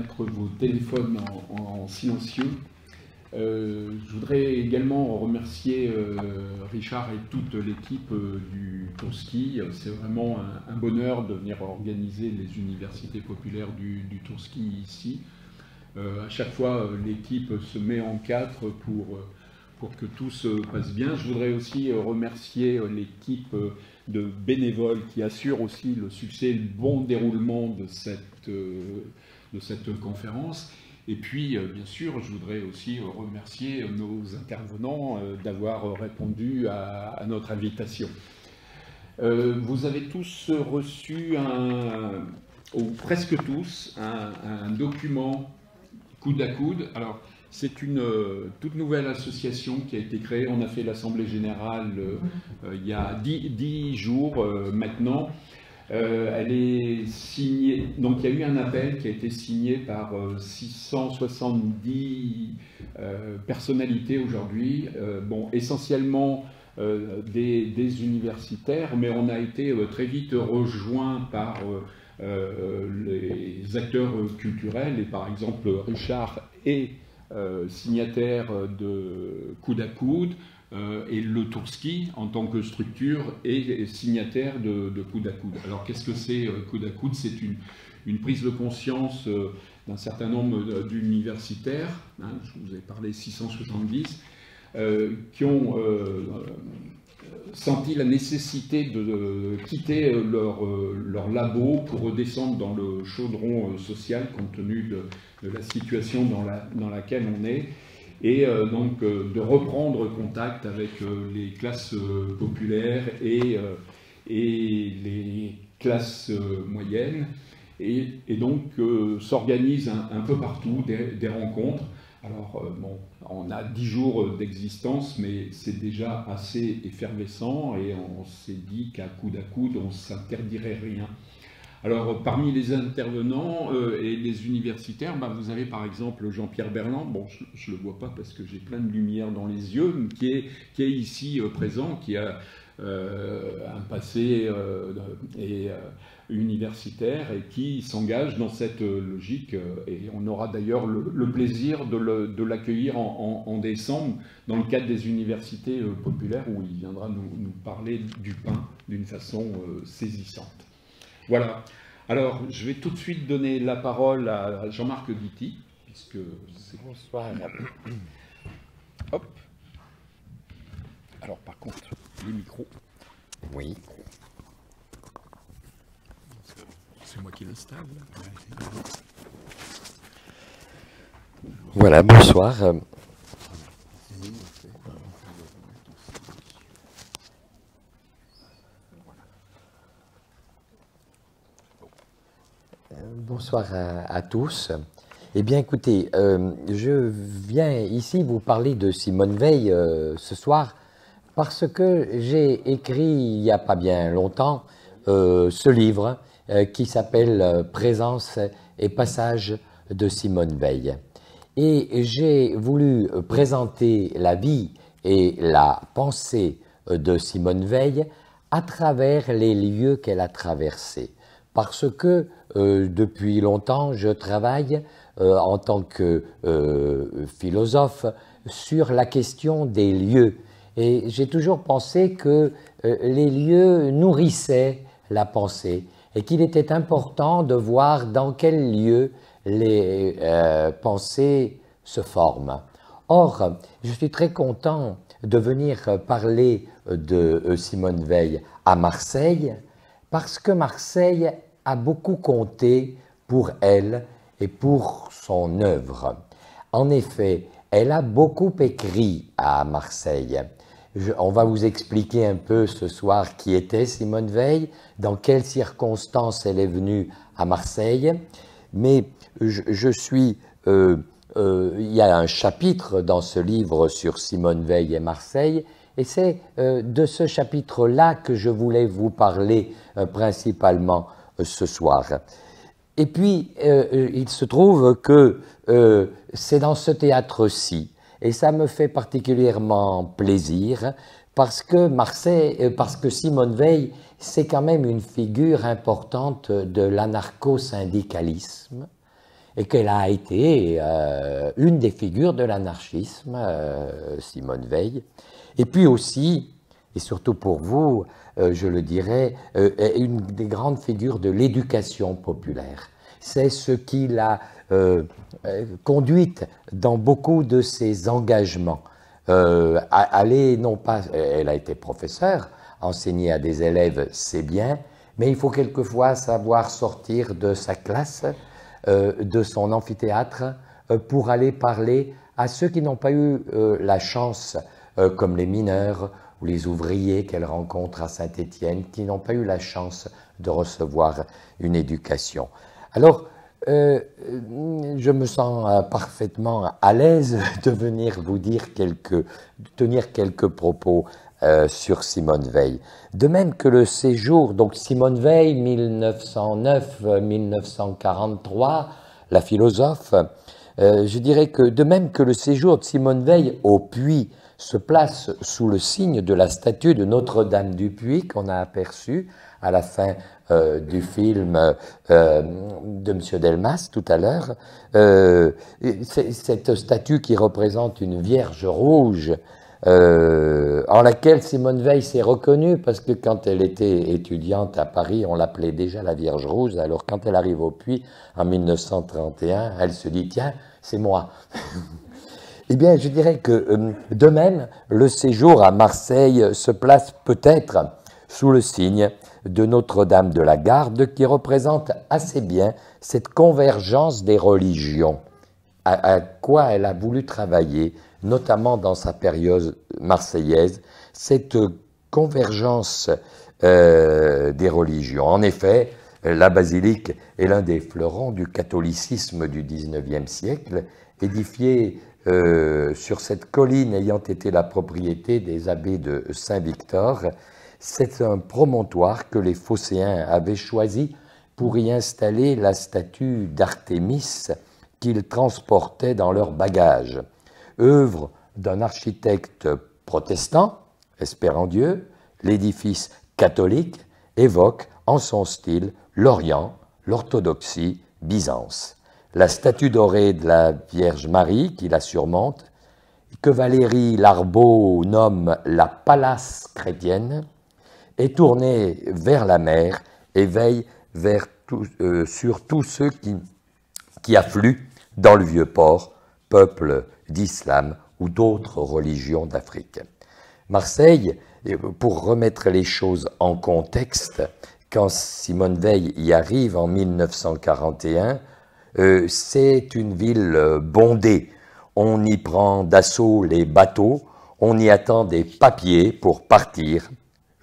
mettre vos téléphones en, silencieux. Euh, je voudrais également remercier euh, Richard et toute l'équipe euh, du Tourski. C'est vraiment un, bonheur de venir organiser les universités populaires du, Tourski ici. à chaque fois, l'équipe se met en quatre pour, pour que tout se passe bien. Je voudrais aussi remercier l'équipe de bénévoles qui assure aussi le succès et le bon déroulement de cette de cette conférence. Et puis, euh, bien sûr, je voudrais aussi remercier nos intervenants euh, d'avoir répondu à, notre invitation. Euh, vous avez tous reçu, ou presque tous, un, document coude à coude. Alors, c'est une toute nouvelle association qui a été créée. On a fait l'Assemblée générale il y a dix jours maintenant. Euh, elle est signée, donc il y a eu un appel qui a été signé par 670 euh, euh, personnalités aujourd'hui, bon, essentiellement des, universitaires, mais on a été très vite rejoint par les acteurs culturels, et par exemple Richard est signataire de Coude à Coude, euh, et le Tourski, en tant que structure, est signataire de, de coude à coude. Alors qu'est-ce que c'est euh, coude à coude C'est une, prise de conscience euh, d'un certain nombre d'universitaires, hein, je vous ai parlé 670, qui ont senti la nécessité de quitter leur, leur, labo pour redescendre dans le chaudron social compte tenu de, de la situation dans, la, dans laquelle on est et euh, donc euh, de reprendre contact avec euh, les classes populaires et, les classes moyennes. Et, donc s'organise un, peu partout des, rencontres. Alors, on a dix jours d'existence, mais c'est déjà assez effervescent et on s'est dit qu'à coup à coude, on ne s'interdirait rien. Alors, parmi les intervenants euh, et les universitaires, bah, vous avez par exemple Jean-Pierre Berland, bon, je ne le vois pas parce que j'ai plein de lumière dans les yeux, qui est, ici euh, présent, qui a euh, un passé universitaire et qui s'engage dans cette logique. Et on aura d'ailleurs le, plaisir de l'accueillir en, décembre dans le cadre des universités populaires où il viendra nous parler du pain d'une façon saisissante. Voilà. Alors, je vais tout de suite donner la parole à Jean-Marc Guitti, puisque c'est... Bonsoir. Hop. Alors, par contre, les micros. Oui. C'est moi qui l'installe. Voilà, bonsoir. Euh, bonsoir à, tous. Eh bien, écoutez, euh, je viens ici vous parler de Simone Veil euh, ce soir parce que j'ai écrit il n'y a pas bien longtemps ce livre qui s'appelle Présence et passage de Simone Veil. Et j'ai voulu présenter la vie et la pensée de Simone Veil à travers les lieux qu'elle a traversés. Parce que euh, depuis longtemps, je travaille euh, en tant que euh, philosophe sur la question des lieux. Et j'ai toujours pensé que les lieux nourrissaient la pensée et qu'il était important de voir dans quel lieu les pensées se forment. Or, je suis très content de venir parler de Simone Veil à Marseille parce que Marseille a beaucoup compté pour elle et pour son œuvre. En effet, elle a beaucoup écrit à Marseille. on va vous expliquer un peu ce soir qui était Simone Veil, dans quelles circonstances elle est venue à Marseille. Mais je, suis... Euh, euh, il y a un chapitre dans ce livre sur Simone Veil et Marseille, et c'est euh, de ce chapitre-là que je voulais vous parler principalement ce soir. Et puis, euh, euh, il se trouve que euh, c'est dans ce théâtre-ci, et ça me fait particulièrement plaisir, parce que Marseille, parce que Simone Veil, c'est quand même une figure importante de l'anarcho-syndicalisme, et qu'elle a été une des figures de l'anarchisme, Simone Veil. Et puis aussi, et surtout pour vous, euh, je le dirais, euh, une des grandes figures de l'éducation populaire. C'est ce qui l'a euh, conduite dans beaucoup de ses engagements. aller, non pas, elle a été professeure, enseigner à des élèves, c'est bien, mais il faut quelquefois savoir sortir de sa classe, de son amphithéâtre, pour aller parler à ceux qui n'ont pas eu la chance, comme les mineurs les ouvriers qu'elle rencontre à Saint-Étienne qui n'ont pas eu la chance de recevoir une éducation. Alors, euh, je me sens euh, parfaitement à l'aise de venir vous dire quelques, tenir quelques propos euh, sur Simone Veil. De même que le séjour, donc Simone Veil, 1909-1943, la philosophe, je dirais que de même que le séjour de Simone Veil au puits, se place sous le signe de la statue de Notre-Dame du Puy qu'on a aperçue à la fin euh, du film euh, de M. Delmas tout à l'heure. Euh, cette statue qui représente une Vierge rouge en laquelle Simone Veil s'est reconnue, parce que quand elle était étudiante à Paris, on l'appelait déjà la Vierge Rouge, alors quand elle arrive au Puy en 1931, elle se dit, tiens, c'est moi. Eh bien, je dirais que euh, de même, le séjour à Marseille se place peut-être sous le signe de Notre-Dame de la Garde qui représente assez bien cette convergence des religions, à, quoi elle a voulu travailler, notamment dans sa période marseillaise, cette convergence euh, des religions. En effet, la basilique est l'un des fleurons du catholicisme du XIXe siècle, édifiée euh, sur cette colline ayant été la propriété des abbés de Saint-Victor, c'est un promontoire que les Phocéens avaient choisi pour y installer la statue d'Artémis qu'ils transportaient dans leurs bagages. Œuvre d'un architecte protestant, espérant Dieu, l'édifice catholique évoque en son style l'Orient, l'orthodoxie, Byzance la statue dorée de la Vierge Marie qui la surmonte, que Valérie Larbeau nomme la palace chrétienne, est tournée vers la mer et veille euh, sur tous ceux qui, qui affluent dans le vieux port, peuple d'islam ou d'autres religions d'Afrique. Marseille, pour remettre les choses en contexte, quand Simone Veil y arrive en 1941, euh, c'est une ville euh, bondée. On y prend d'assaut les bateaux, on y attend des papiers pour partir,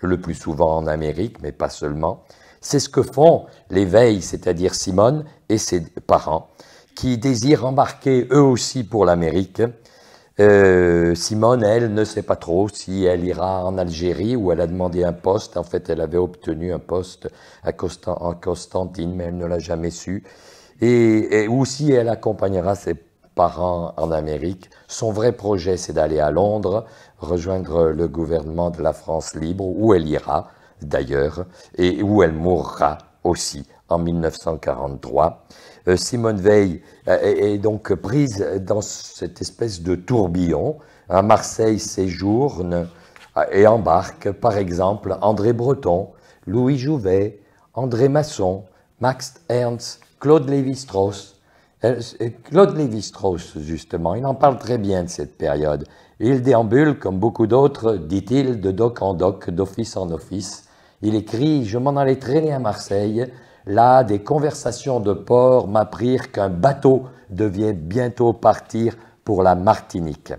le plus souvent en Amérique, mais pas seulement. C'est ce que font les veilles, c'est-à-dire Simone et ses parents, qui désirent embarquer eux aussi pour l'Amérique. Euh, Simone, elle, ne sait pas trop si elle ira en Algérie où elle a demandé un poste. En fait, elle avait obtenu un poste à Constantine, mais elle ne l'a jamais su. Et, aussi, elle accompagnera ses parents en Amérique. Son vrai projet, c'est d'aller à Londres, rejoindre le gouvernement de la France libre, où elle ira d'ailleurs, et où elle mourra aussi en 1943. Euh, Simone Veil euh, est, est, donc prise dans cette espèce de tourbillon. À Marseille séjourne euh, et embarque, par exemple, André Breton, Louis Jouvet, André Masson, Max Ernst, Claude Lévi-Strauss. Euh, euh, Claude Lévi-Strauss, justement, il en parle très bien de cette période. Il déambule, comme beaucoup d'autres, dit-il, de doc en doc, d'office en office. Il écrit Je m'en allais traîner à Marseille. Là, des conversations de port m'apprirent qu'un bateau devait bientôt partir pour la Martinique.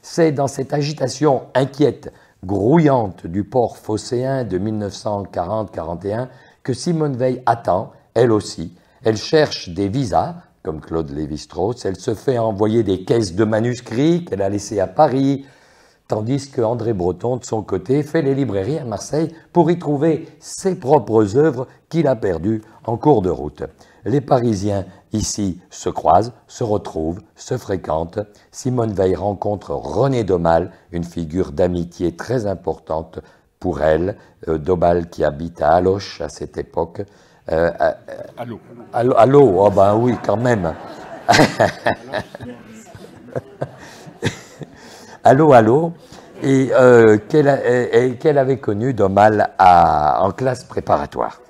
C'est dans cette agitation inquiète, grouillante du port phocéen de 1940-41 que Simone Veil attend elle aussi. Elle cherche des visas, comme Claude Lévi-Strauss. Elle se fait envoyer des caisses de manuscrits qu'elle a laissées à Paris, tandis que André Breton, de son côté, fait les librairies à Marseille pour y trouver ses propres œuvres qu'il a perdues en cours de route. Les Parisiens ici se croisent, se retrouvent, se fréquentent. Simone Veil rencontre René Domal, une figure d'amitié très importante pour elle, euh, Dobal qui habite à Aloche à cette époque, euh, euh, euh, allô Allô oh ben oui, quand même. allô, allô. Et qu'elle avait connu de mal en classe préparatoire.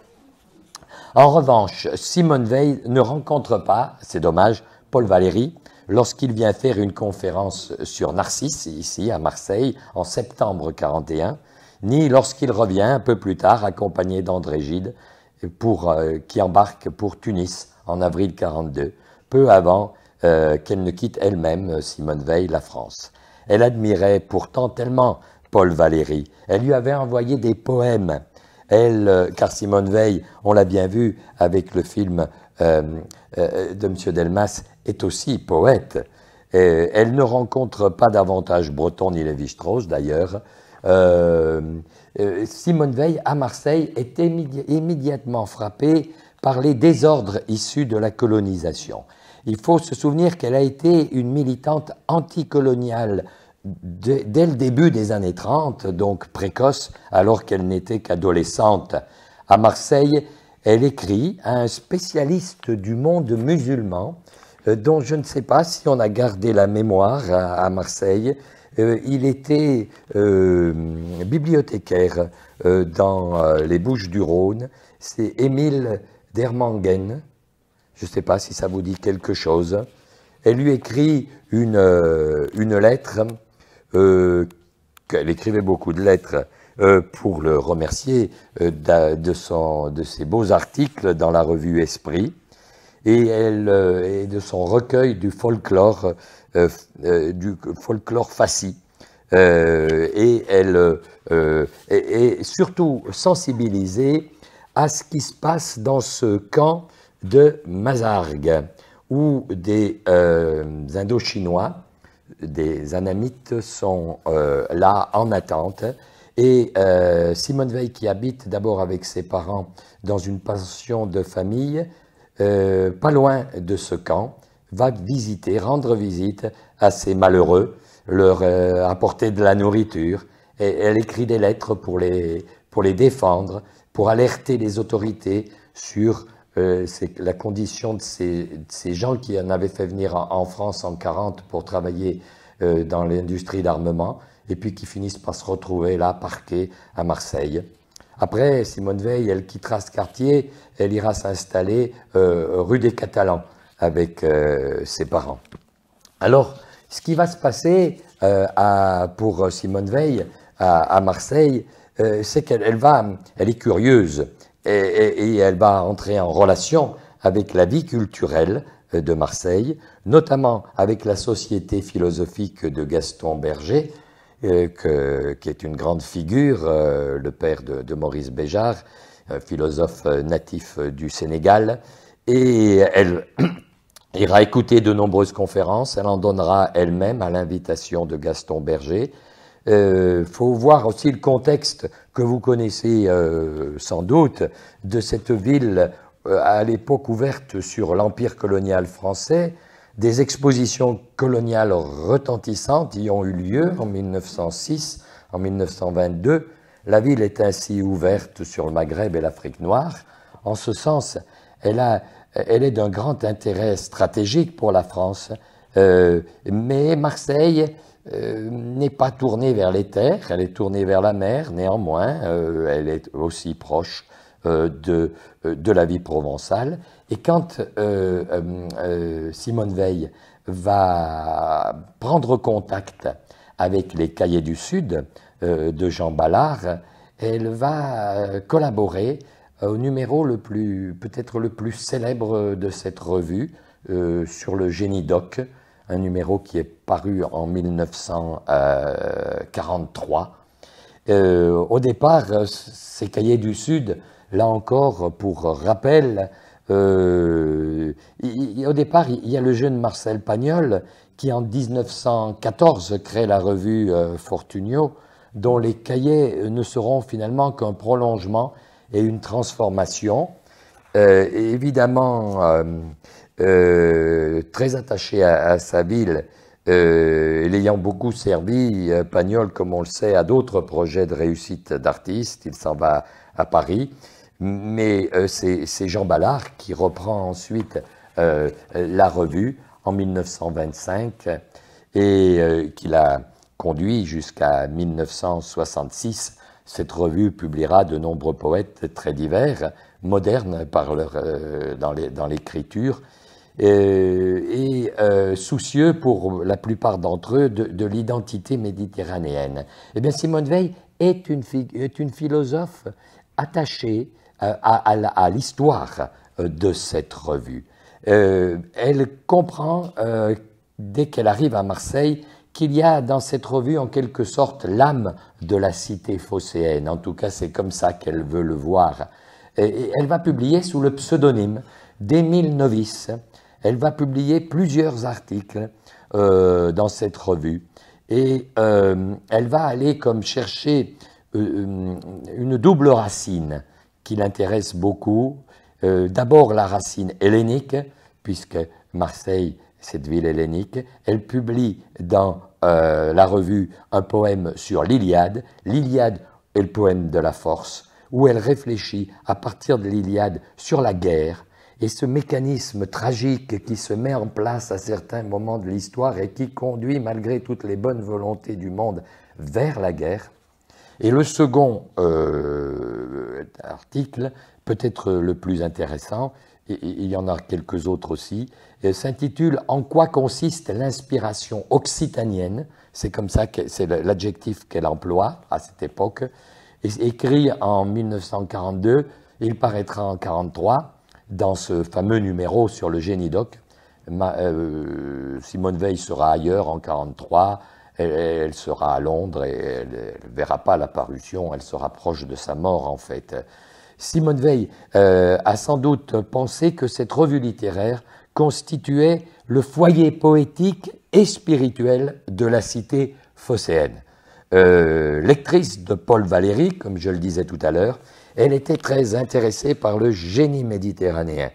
En revanche, Simone Veil ne rencontre pas, c'est dommage, Paul Valéry lorsqu'il vient faire une conférence sur Narcisse, ici à Marseille, en septembre 1941, ni lorsqu'il revient un peu plus tard, accompagné d'André Gide, euh, qui embarque pour Tunis en avril 42, peu avant euh, qu'elle ne quitte elle-même, euh, Simone Veil, la France. Elle admirait pourtant tellement Paul Valéry. Elle lui avait envoyé des poèmes. Elle, car Simone Veil, on l'a bien vu avec le film de M. Delmas, est aussi poète. elle ne rencontre pas davantage Breton ni Lévi-Strauss, d'ailleurs, euh, euh, Simone Veil à Marseille est immédiatement frappée par les désordres issus de la colonisation. Il faut se souvenir qu'elle a été une militante anticoloniale dès le début des années 30, donc précoce, alors qu'elle n'était qu'adolescente. À Marseille, elle écrit à un spécialiste du monde musulman, euh, dont je ne sais pas si on a gardé la mémoire à Marseille, euh, il était euh, bibliothécaire euh, dans les Bouches du Rhône. C'est Émile Dermangen. Je ne sais pas si ça vous dit quelque chose. Elle lui écrit une, lettre, elle écrivait beaucoup de lettres, pour le remercier de, de ses beaux articles dans la revue Esprit et, et de son recueil du folklore euh, euh, du folklore fasci, euh, et elle est surtout sensibilisée à ce qui se passe dans ce camp de Mazargues, où des Indochinois, des Anamites sont là en attente. Et Simone Veil, qui habite d'abord avec ses parents dans une pension de famille, pas loin de ce camp, va visiter, rendre visite à ces malheureux, leur euh, apporter de la nourriture. Et elle écrit des lettres pour les, pour les défendre, pour alerter les autorités sur euh, la condition de ces, gens qui en avaient fait venir en, France en 40 pour travailler euh, dans l'industrie d'armement, et puis qui finissent par se retrouver là, parqués à Marseille. Après, Simone Veil, elle quittera ce quartier, elle ira s'installer rue des Catalans avec euh, ses parents. Alors, ce qui va se passer euh, à, pour euh, Simone Veil à, Marseille, c'est qu'elle va, elle est curieuse et, elle va entrer en relation avec la vie culturelle de Marseille, notamment avec la société philosophique de Gaston Berger, que, qui est une grande figure, le père de, de Maurice Béjart, philosophe natif du Sénégal, et elle, ira écouter de nombreuses conférences, elle en donnera elle-même à l'invitation de Gaston Berger. Il euh, faut voir aussi le contexte que vous connaissez euh, sans doute de cette ville euh, à l'époque ouverte sur l'empire colonial français. Des expositions coloniales retentissantes y ont eu lieu en 1906, en 1922. La ville est ainsi ouverte sur le Maghreb et l'Afrique noire. En ce sens, elle a elle est d'un grand intérêt stratégique pour la France, euh, mais Marseille euh, n'est pas tournée vers les terres, elle est tournée vers la mer, néanmoins, euh, elle est aussi proche de, de, la vie provençale. Et quand Simone Veil va prendre contact avec les Cahiers du Sud de Jean Ballard, elle va collaborer euh, au numéro le plus, peut-être le plus célèbre de cette revue, euh, sur le génie doc, un numéro qui est paru en 1943. Euh, au départ, ces cahiers du Sud, là encore, pour rappel, au départ, il y a le jeune Marcel Pagnol qui, en 1914, crée la revue Fortunio, dont les cahiers ne seront finalement qu'un prolongement et une transformation. Euh, évidemment, euh, euh, très attaché à, sa ville, l'ayant beaucoup servi, Pagnol, comme on le sait, à d'autres projets de réussite d'artistes. Il s'en va à Paris. Mais c'est Jean Ballard qui reprend ensuite la revue en 1925 et qui la conduit jusqu'à 1966 cette revue publiera de nombreux poètes très divers, modernes euh, dans l'écriture, euh, et euh, soucieux pour la plupart d'entre eux de, l'identité méditerranéenne. Eh bien, Simone Veil est une, philosophe attachée à l'histoire de cette revue. elle comprend, dès qu'elle arrive à Marseille, qu'il y a dans cette revue en quelque sorte l'âme de la cité phocéenne. En tout cas, c'est comme ça qu'elle veut le voir. elle va publier sous le pseudonyme d'Émile Novice. Elle va publier plusieurs articles euh, dans cette revue. Et euh, elle va aller comme chercher euh, une double racine qui l'intéresse beaucoup. D'abord la racine hellénique, puisque Marseille cette ville hellénique. Elle publie dans euh, la revue un poème sur l'Iliade, l'Iliade est le poème de la force, où elle réfléchit à partir de l'Iliade sur la guerre et ce mécanisme tragique qui se met en place à certains moments de l'histoire et qui conduit malgré toutes les bonnes volontés du monde vers la guerre. Et le second euh, article, peut-être le plus intéressant, il y en a quelques autres aussi, s'intitule En quoi consiste l'inspiration occitanienne C'est comme ça que c'est l'adjectif qu'elle emploie à cette époque. Écrit en 1942, il paraîtra en 1943 dans ce fameux numéro sur le génie doc. Euh, Simone Veil sera ailleurs en 1943, elle, sera à Londres et elle ne verra pas la parution, elle sera proche de sa mort en fait. Simone Veil euh, a sans doute pensé que cette revue littéraire constituait le foyer poétique et spirituel de la cité phocéenne. Euh, lectrice de Paul Valéry, comme je le disais tout à l'heure, elle était très intéressée par le génie méditerranéen.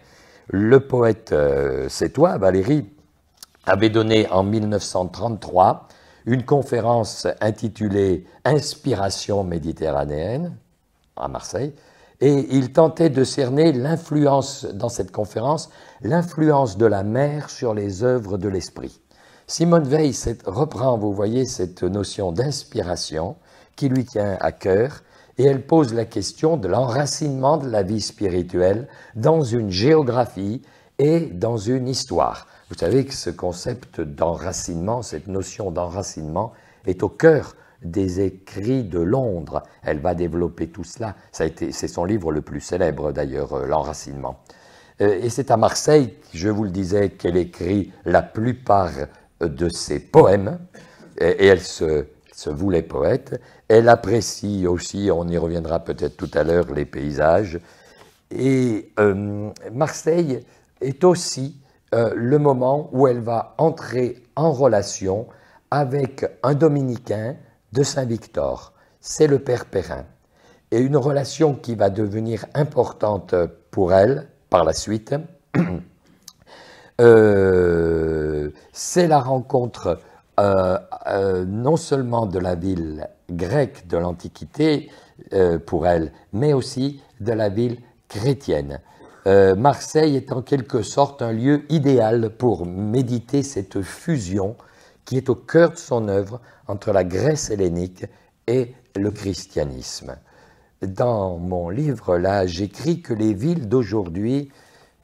Le poète euh, Sétois, Valéry, avait donné en 1933 une conférence intitulée Inspiration méditerranéenne à Marseille, et il tentait de cerner l'influence, dans cette conférence, l'influence de la mère sur les œuvres de l'esprit. Simone Veil reprend, vous voyez, cette notion d'inspiration qui lui tient à cœur, et elle pose la question de l'enracinement de la vie spirituelle dans une géographie et dans une histoire. Vous savez que ce concept d'enracinement, cette notion d'enracinement, est au cœur des écrits de Londres. Elle va développer tout cela. C'est son livre le plus célèbre d'ailleurs, euh, L'enracinement. Euh, et c'est à Marseille, je vous le disais, qu'elle écrit la plupart de ses poèmes, et, elle se, voulait poète. Elle apprécie aussi, on y reviendra peut-être tout à l'heure, les paysages. Et euh, Marseille est aussi le moment où elle va entrer en relation avec un dominicain, de Saint-Victor, c'est le père Perrin. Et une relation qui va devenir importante pour elle par la suite, euh, c'est la rencontre euh, euh, non seulement de la ville grecque de l'Antiquité pour elle, mais aussi de la ville chrétienne. Marseille est en quelque sorte un lieu idéal pour méditer cette fusion qui est au cœur de son œuvre entre la Grèce hellénique et le christianisme. Dans mon livre, là, j'écris que les villes d'aujourd'hui,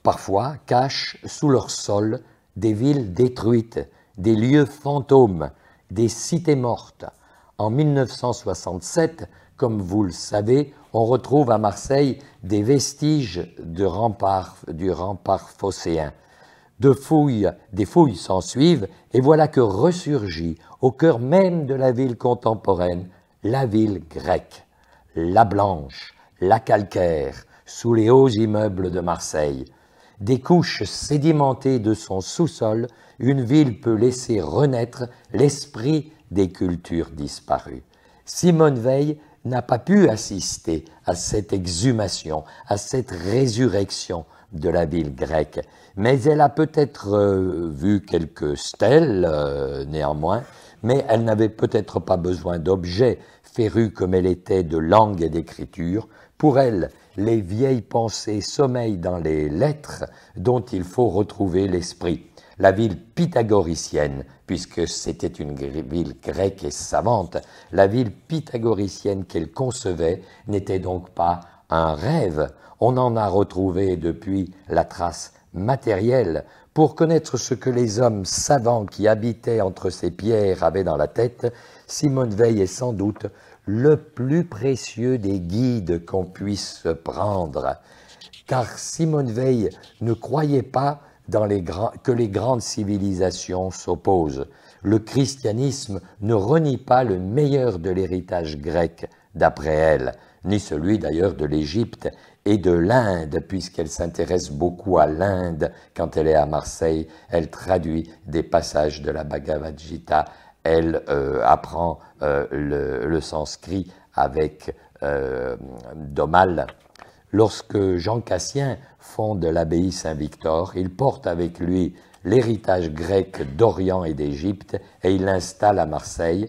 parfois, cachent sous leur sol des villes détruites, des lieux fantômes, des cités mortes. En 1967, comme vous le savez, on retrouve à Marseille des vestiges du rempart phocéen. De fouilles, des fouilles s'ensuivent, et voilà que ressurgit, au cœur même de la ville contemporaine, la ville grecque, la blanche, la calcaire, sous les hauts immeubles de Marseille. Des couches sédimentées de son sous-sol, une ville peut laisser renaître l'esprit des cultures disparues. Simone Veil n'a pas pu assister à cette exhumation, à cette résurrection de la ville grecque mais elle a peut-être euh, vu quelques stèles, euh, néanmoins, mais elle n'avait peut-être pas besoin d'objets, férus comme elle était de langue et d'écriture. Pour elle, les vieilles pensées sommeillent dans les lettres dont il faut retrouver l'esprit. La ville pythagoricienne, puisque c'était une ville grecque et savante, la ville pythagoricienne qu'elle concevait n'était donc pas un rêve. On en a retrouvé depuis la trace matériel pour connaître ce que les hommes savants qui habitaient entre ces pierres avaient dans la tête, Simone Veil est sans doute le plus précieux des guides qu'on puisse prendre. Car Simone Veil ne croyait pas dans que les grandes civilisations s'opposent. Le christianisme ne renie pas le meilleur de l'héritage grec, d'après elle, ni celui d'ailleurs de l'Égypte, et de l'Inde, puisqu'elle s'intéresse beaucoup à l'Inde quand elle est à Marseille. Elle traduit des passages de la Bhagavad Gita, elle euh, apprend euh, le, sanskrit avec euh, Domal. Lorsque Jean Cassien fonde l'abbaye Saint-Victor, il porte avec lui l'héritage grec d'Orient et d'Égypte et il l'installe à Marseille.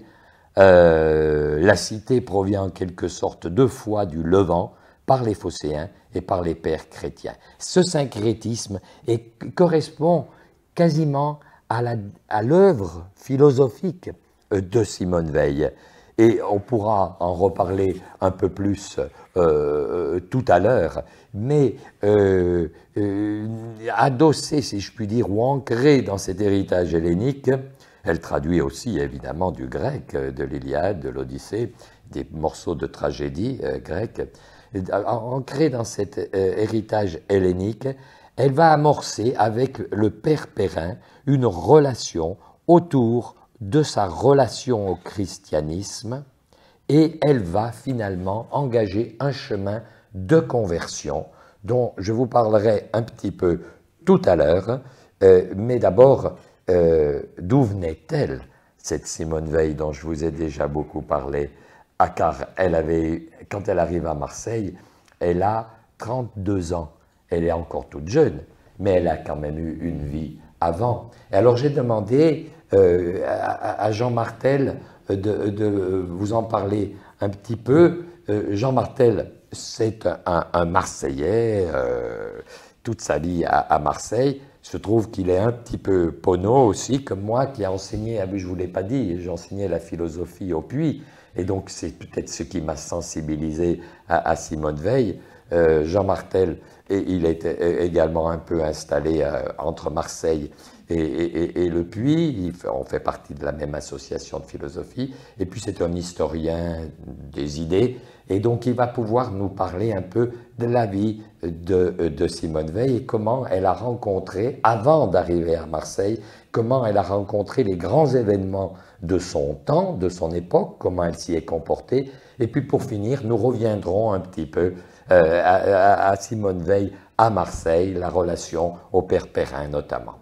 Euh, la cité provient en quelque sorte deux fois du Levant, par les phocéens et par les pères chrétiens. Ce syncrétisme est, correspond quasiment à l'œuvre philosophique de Simone Veil. Et on pourra en reparler un peu plus euh, tout à l'heure, mais euh, euh, adossée, si je puis dire, ou ancrée dans cet héritage hellénique, elle traduit aussi évidemment du grec, de l'Iliade, de l'Odyssée, des morceaux de tragédie grecque, euh, ancrée dans cet euh, héritage hellénique, elle va amorcer avec le père Perrin une relation autour de sa relation au christianisme et elle va finalement engager un chemin de conversion dont je vous parlerai un petit peu tout à l'heure, euh, mais d'abord, d'où venait-elle cette Simone Veil dont je vous ai déjà beaucoup parlé ah, car elle avait, quand elle arrive à Marseille, elle a 32 ans. Elle est encore toute jeune, mais elle a quand même eu une vie avant. Et alors j'ai demandé euh, à, Jean Martel euh, de, vous en parler un petit peu. Euh, Jean Martel, c'est un, Marseillais, toute sa vie à, Marseille. Il se trouve qu'il est un petit peu pono aussi, comme moi, qui a enseigné, ah je ne vous l'ai pas dit, j'ai enseigné la philosophie au puits. Et donc, c'est peut-être ce qui m'a sensibilisé à, Simone Veil. Euh, Jean Martel, et il était également un peu installé euh, entre Marseille et, Le Puy. on fait partie de la même association de philosophie. Et puis, c'est un historien des idées. Et donc, il va pouvoir nous parler un peu de la vie de, de Simone Veil et comment elle a rencontré, avant d'arriver à Marseille, comment elle a rencontré les grands événements de son temps, de son époque, comment elle s'y est comportée. Et puis pour finir, nous reviendrons un petit peu euh, à, Simone Veil à Marseille, la relation au père Perrin notamment.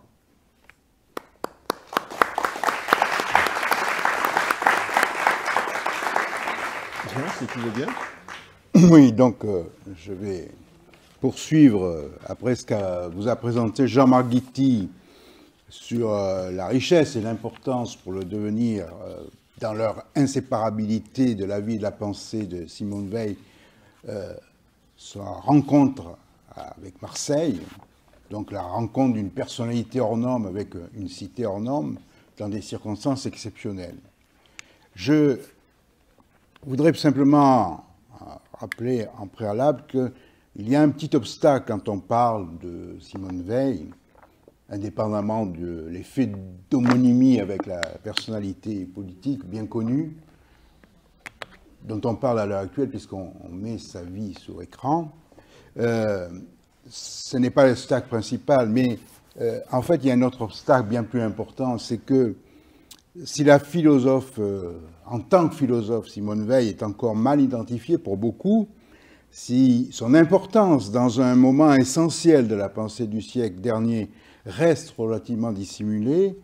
si tu veux bien. Oui, donc euh, je vais poursuivre euh, après ce que vous a présenté Jean-Marc sur euh, la richesse et l'importance pour le devenir, euh, dans leur inséparabilité de la vie et de la pensée de Simone Veil, euh, sa rencontre avec Marseille, donc la rencontre d'une personnalité hors norme avec une cité hors norme, dans des circonstances exceptionnelles. Je voudrais simplement rappeler en préalable qu'il y a un petit obstacle quand on parle de Simone Veil, indépendamment de l'effet d'homonymie avec la personnalité politique bien connue, dont on parle à l'heure actuelle puisqu'on met sa vie sur écran, euh, ce n'est pas l'obstacle principal, mais euh, en fait, il y a un autre obstacle bien plus important, c'est que si la philosophe, euh, en tant que philosophe, Simone Veil est encore mal identifiée pour beaucoup, si son importance dans un moment essentiel de la pensée du siècle dernier reste relativement dissimulée,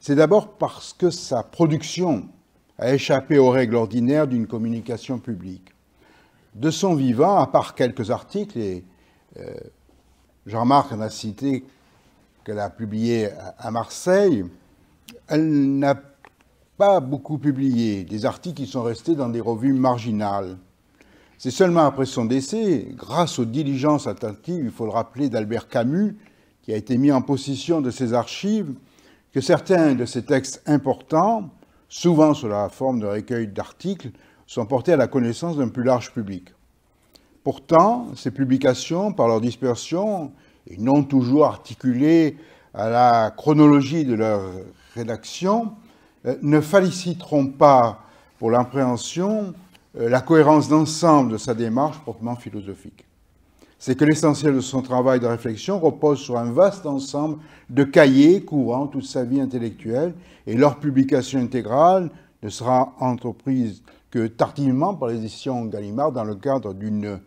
c'est d'abord parce que sa production a échappé aux règles ordinaires d'une communication publique. De son vivant, à part quelques articles, et je euh, Jean-Marc a cité qu'elle a publié à Marseille, elle n'a pas beaucoup publié, des articles qui sont restés dans des revues marginales. C'est seulement après son décès, grâce aux diligences attentives, il faut le rappeler, d'Albert Camus, qui a été mis en possession de ces archives que certains de ces textes importants, souvent sous la forme de recueils d'articles, sont portés à la connaissance d'un plus large public. Pourtant, ces publications, par leur dispersion, et non toujours articulées à la chronologie de leur rédaction, euh, ne féliciteront pas pour l'impréhension, euh, la cohérence d'ensemble de sa démarche proprement philosophique c'est que l'essentiel de son travail de réflexion repose sur un vaste ensemble de cahiers courant toute sa vie intellectuelle, et leur publication intégrale ne sera entreprise que tardivement par l'édition Gallimard dans le cadre d'une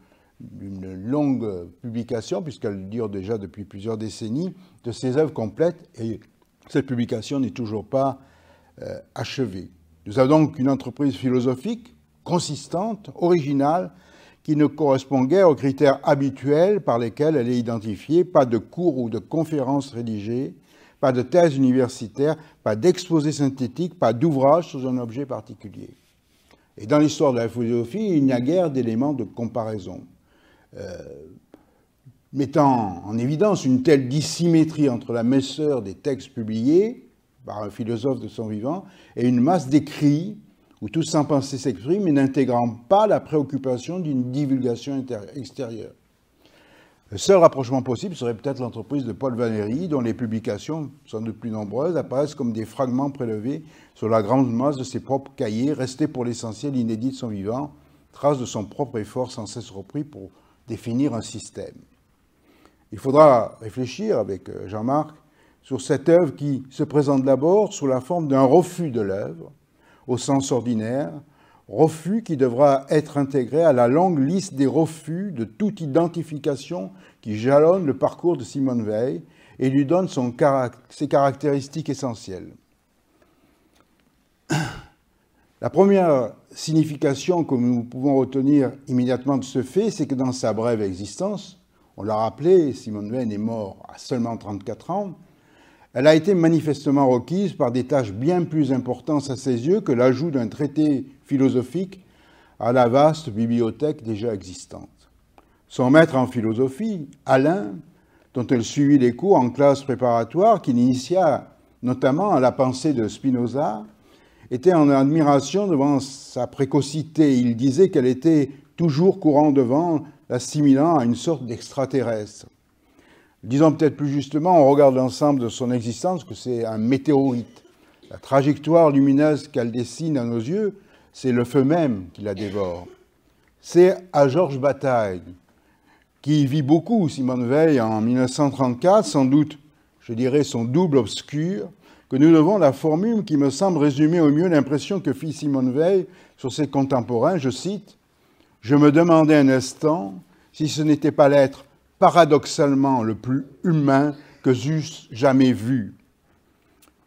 longue publication, puisqu'elle dure déjà depuis plusieurs décennies, de ses œuvres complètes, et cette publication n'est toujours pas euh, achevée. Nous avons donc une entreprise philosophique consistante, originale, qui ne correspond guère aux critères habituels par lesquels elle est identifiée, pas de cours ou de conférences rédigées, pas de thèse universitaires, pas d'exposés synthétiques, pas d'ouvrages sur un objet particulier. Et dans l'histoire de la philosophie, il n'y a guère d'éléments de comparaison. Euh, mettant en évidence une telle dissymétrie entre la messeur des textes publiés par un philosophe de son vivant et une masse d'écrits où tout sans pensée s'exprime et n'intégrant pas la préoccupation d'une divulgation extérieure. Le seul rapprochement possible serait peut-être l'entreprise de Paul Valéry, dont les publications, sans doute plus nombreuses, apparaissent comme des fragments prélevés sur la grande masse de ses propres cahiers, restés pour l'essentiel inédits de son vivant, trace de son propre effort sans cesse repris pour définir un système. Il faudra réfléchir avec euh, Jean-Marc sur cette œuvre qui se présente d'abord sous la forme d'un refus de l'œuvre, au sens ordinaire, refus qui devra être intégré à la longue liste des refus de toute identification qui jalonne le parcours de Simone Veil et lui donne ses caractéristiques essentielles. La première signification que nous pouvons retenir immédiatement de ce fait, c'est que dans sa brève existence, on l'a rappelé, Simone Veil est mort à seulement 34 ans, elle a été manifestement requise par des tâches bien plus importantes à ses yeux que l'ajout d'un traité philosophique à la vaste bibliothèque déjà existante. Son maître en philosophie, Alain, dont elle suivit les cours en classe préparatoire, qui l'initia notamment à la pensée de Spinoza, était en admiration devant sa précocité. Il disait qu'elle était toujours courant devant, l'assimilant à une sorte d'extraterrestre. Disons peut-être plus justement, on regarde l'ensemble de son existence, que c'est un météorite. La trajectoire lumineuse qu'elle dessine à nos yeux, c'est le feu même qui la dévore. C'est à Georges Bataille, qui vit beaucoup Simone Veil en 1934, sans doute, je dirais, son double obscur, que nous devons la formule qui me semble résumer au mieux l'impression que fit Simone Veil sur ses contemporains. Je cite Je me demandais un instant si ce n'était pas l'être paradoxalement le plus humain que j'eusse jamais vu.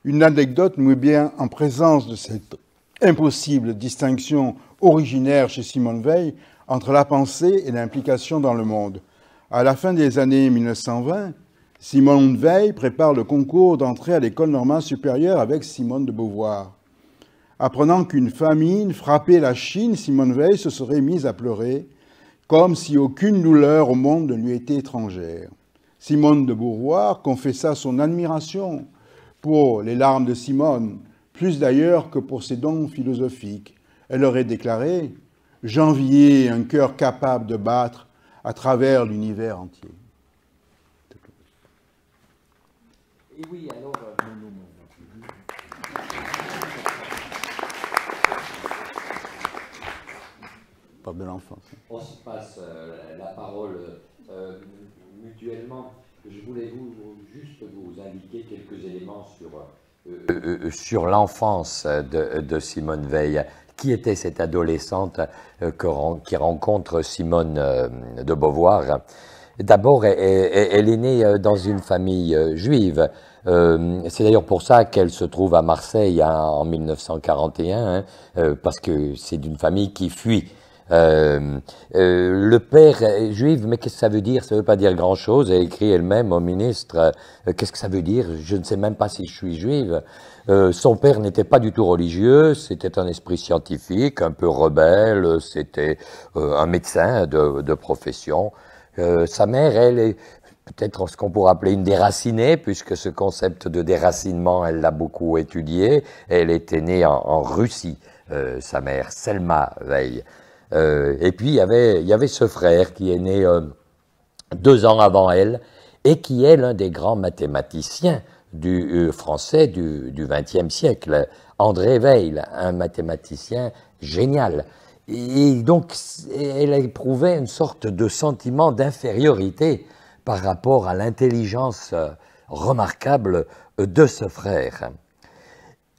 Une anecdote nous bien en présence de cette impossible distinction originaire chez Simone Veil entre la pensée et l'implication dans le monde. À la fin des années 1920, Simone Veil prépare le concours d'entrée à l'école normale supérieure avec Simone de Beauvoir. Apprenant qu'une famine frappait la Chine, Simone Veil se serait mise à pleurer comme si aucune douleur au monde ne lui était étrangère. Simone de Beauvoir confessa son admiration pour les larmes de Simone, plus d'ailleurs que pour ses dons philosophiques. Elle aurait déclaré J'enviais un cœur capable de battre à travers l'univers entier. oui, euh, On se passe euh, la parole euh, mutuellement. Je voulais juste vous indiquer quelques éléments sur, euh, l'enfance de, Simone Veil. Qui était cette adolescente qui rencontre Simone de Beauvoir D'abord, elle, est née dans une famille juive. c'est d'ailleurs pour ça qu'elle se trouve à Marseille hein, en 1941, hein, parce que c'est d'une famille qui fuit euh, euh, le père est juif, mais qu'est-ce que ça veut dire Ça ne veut pas dire grand-chose. Elle écrit elle-même au ministre, euh, qu'est-ce que ça veut dire Je ne sais même pas si je suis juive. son père n'était pas du tout religieux, c'était un esprit scientifique, un peu rebelle, c'était un médecin de, profession. sa mère, elle, est peut-être ce qu'on pourrait appeler une déracinée, puisque ce concept de déracinement, elle l'a beaucoup étudié. Elle était née en, en Russie, sa mère, Selma Veil. Euh, et puis, il y avait ce frère qui est né euh, deux ans avant elle et qui est l'un des grands mathématiciens du euh, français du XXe siècle, André Weil, un mathématicien génial. Et donc, elle éprouvait une sorte de sentiment d'infériorité par rapport à l'intelligence remarquable de ce frère.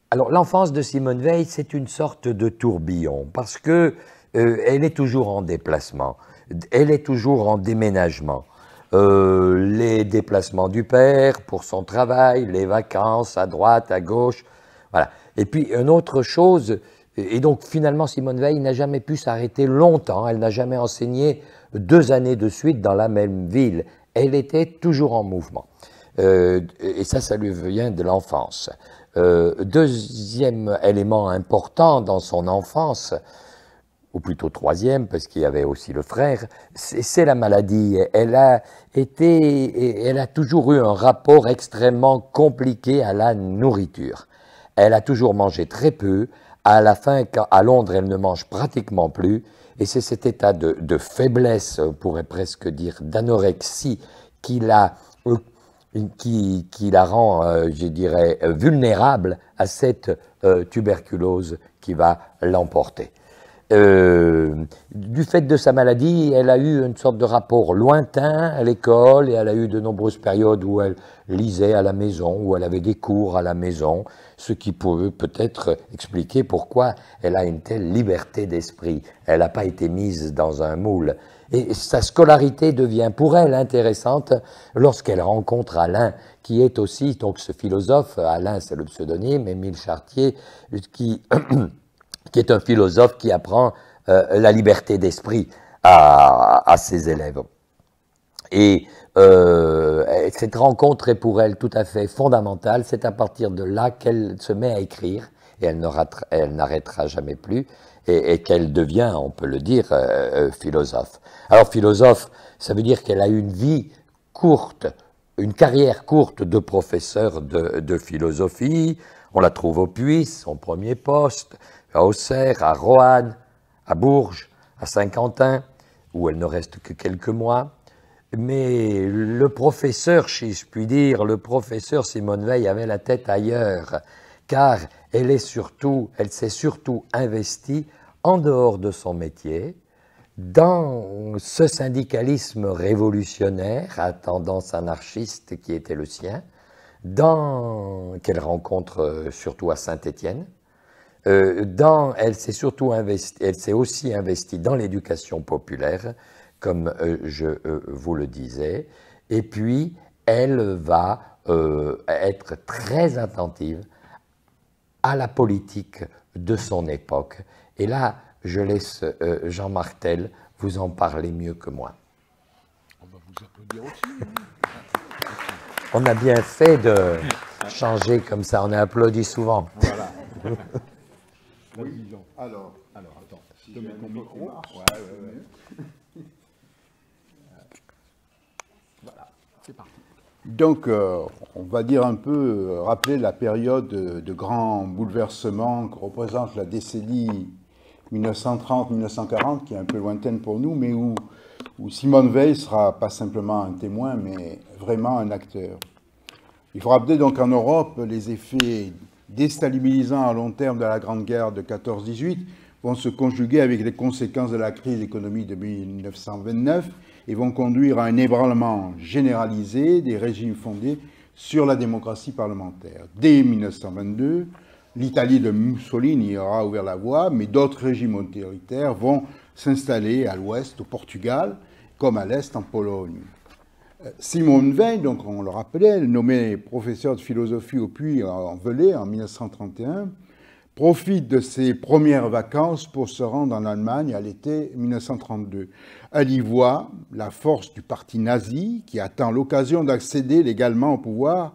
Alors, l'enfance de Simone Veil, c'est une sorte de tourbillon, parce que euh, elle est toujours en déplacement, elle est toujours en déménagement. Euh, les déplacements du père pour son travail, les vacances à droite, à gauche, voilà. Et puis une autre chose, et donc finalement Simone Veil n'a jamais pu s'arrêter longtemps, elle n'a jamais enseigné deux années de suite dans la même ville, elle était toujours en mouvement. Euh, et ça, ça lui vient de l'enfance. deuxième élément important dans son enfance, ou plutôt troisième, parce qu'il y avait aussi le frère, c'est la maladie. Elle a été, elle a toujours eu un rapport extrêmement compliqué à la nourriture. Elle a toujours mangé très peu. À la fin, à Londres, elle ne mange pratiquement plus. Et c'est cet état de, faiblesse, on pourrait presque dire d'anorexie, qui la, euh, qui, la rend, euh, je dirais, vulnérable à cette euh, tuberculose qui va l'emporter. Euh, du fait de sa maladie, elle a eu une sorte de rapport lointain à l'école et elle a eu de nombreuses périodes où elle lisait à la maison, où elle avait des cours à la maison, ce qui peut peut-être expliquer pourquoi elle a une telle liberté d'esprit. Elle n'a pas été mise dans un moule. Et sa scolarité devient pour elle intéressante lorsqu'elle rencontre Alain, qui est aussi donc ce philosophe, Alain c'est le pseudonyme, Émile Chartier, qui qui est un philosophe qui apprend euh, la liberté d'esprit à, ses élèves. Et euh, cette rencontre est pour elle tout à fait fondamentale. C'est à partir de là qu'elle se met à écrire et elle n'arrêtera jamais plus et, qu'elle devient, on peut le dire, euh, philosophe. Alors philosophe, ça veut dire qu'elle a une vie courte, une carrière courte de professeur de, philosophie. On la trouve au Puy, son premier poste à Auxerre, à Roanne, à Bourges, à Saint-Quentin, où elle ne reste que quelques mois. Mais le professeur, si je puis dire, le professeur Simone Veil avait la tête ailleurs, car elle est surtout, elle s'est surtout investie en dehors de son métier, dans ce syndicalisme révolutionnaire à tendance anarchiste qui était le sien, dans qu'elle rencontre surtout à Saint-Étienne, euh, dans, elle s'est surtout elle s'est aussi investie dans l'éducation populaire, comme euh, je euh, vous le disais, et puis elle va être très attentive à la politique de son époque. Et là, je laisse Jean Martel vous en parler mieux que moi. On va vous applaudir aussi. On a bien fait de changer comme ça, on est applaudi souvent. Voilà. Oui. Alors, alors, attends. Si je mets micro. voilà, c'est parti. Donc, euh, on va dire un peu, euh, rappeler la période de, grand bouleversement que représente la décennie 1930-1940, qui est un peu lointaine pour nous, mais où, où Simone Veil sera pas simplement un témoin, mais vraiment un acteur. Il faut rappeler donc en Europe les effets déstabilisant à long terme de la Grande Guerre de 14-18 vont se conjuguer avec les conséquences de la crise économique de 1929 et vont conduire à un ébranlement généralisé des régimes fondés sur la démocratie parlementaire. Dès 1922, l'Italie de Mussolini aura ouvert la voie, mais d'autres régimes autoritaires vont s'installer à l'ouest, au Portugal, comme à l'est, en Pologne. Simone Veil, donc on le rappelait, nommé professeur de philosophie au Puy euh, en Velay en 1931, profite de ses premières vacances pour se rendre en Allemagne à l'été 1932. Elle y voit la force du parti nazi qui attend l'occasion d'accéder légalement au pouvoir,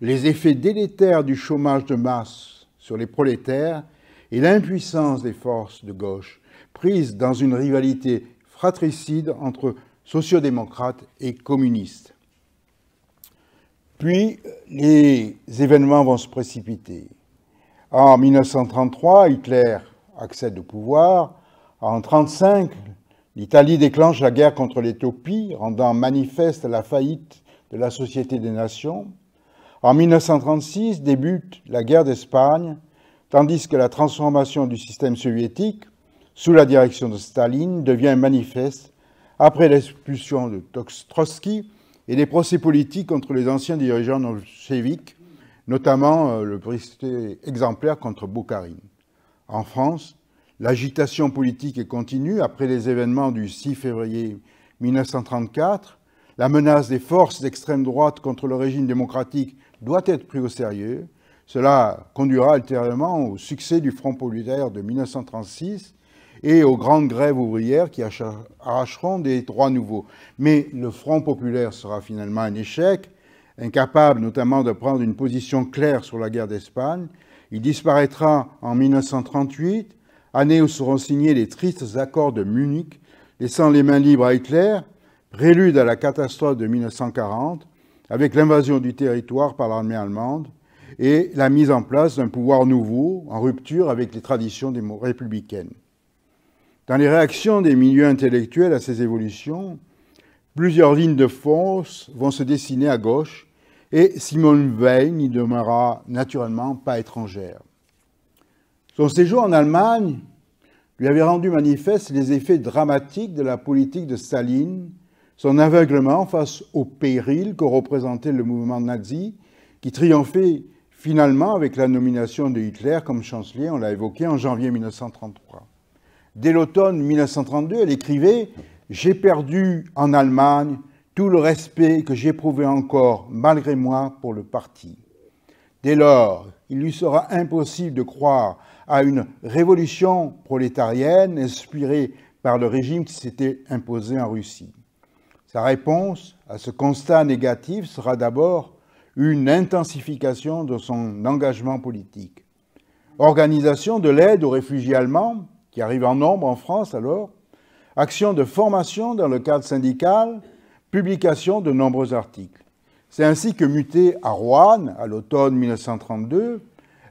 les effets délétères du chômage de masse sur les prolétaires et l'impuissance des forces de gauche prises dans une rivalité fratricide entre sociodémocrates et communistes. Puis les événements vont se précipiter. En 1933, Hitler accède au pouvoir. En 1935, l'Italie déclenche la guerre contre l'Éthiopie, rendant manifeste la faillite de la Société des Nations. En 1936 débute la guerre d'Espagne, tandis que la transformation du système soviétique, sous la direction de Staline, devient manifeste après l'expulsion de Trotsky et les procès politiques contre les anciens dirigeants bolcheviques, notamment euh, le procès exemplaire contre Boukharine. En France, l'agitation politique est continue après les événements du 6 février 1934. La menace des forces d'extrême droite contre le régime démocratique doit être prise au sérieux. Cela conduira ultérieurement au succès du Front populaire de 1936 et aux grandes grèves ouvrières qui arracheront des droits nouveaux. Mais le Front populaire sera finalement un échec, incapable notamment de prendre une position claire sur la guerre d'Espagne. Il disparaîtra en 1938, année où seront signés les tristes accords de Munich, laissant les mains libres à Hitler, prélude à la catastrophe de 1940, avec l'invasion du territoire par l'armée allemande et la mise en place d'un pouvoir nouveau, en rupture avec les traditions républicaines. Dans les réactions des milieux intellectuels à ces évolutions, plusieurs lignes de force vont se dessiner à gauche et Simone Weil n'y demeura naturellement pas étrangère. Son séjour en Allemagne lui avait rendu manifeste les effets dramatiques de la politique de Staline, son aveuglement face au péril que représentait le mouvement nazi, qui triomphait finalement avec la nomination de Hitler comme chancelier, on l'a évoqué en janvier 1933. Dès l'automne 1932, elle écrivait J'ai perdu en Allemagne tout le respect que j'éprouvais encore malgré moi pour le parti. Dès lors, il lui sera impossible de croire à une révolution prolétarienne inspirée par le régime qui s'était imposé en Russie. Sa réponse à ce constat négatif sera d'abord une intensification de son engagement politique. Organisation de l'aide aux réfugiés allemands, qui arrivent en nombre en France alors, actions de formation dans le cadre syndical, publication de nombreux articles. C'est ainsi que mutée à Rouen, à l'automne 1932,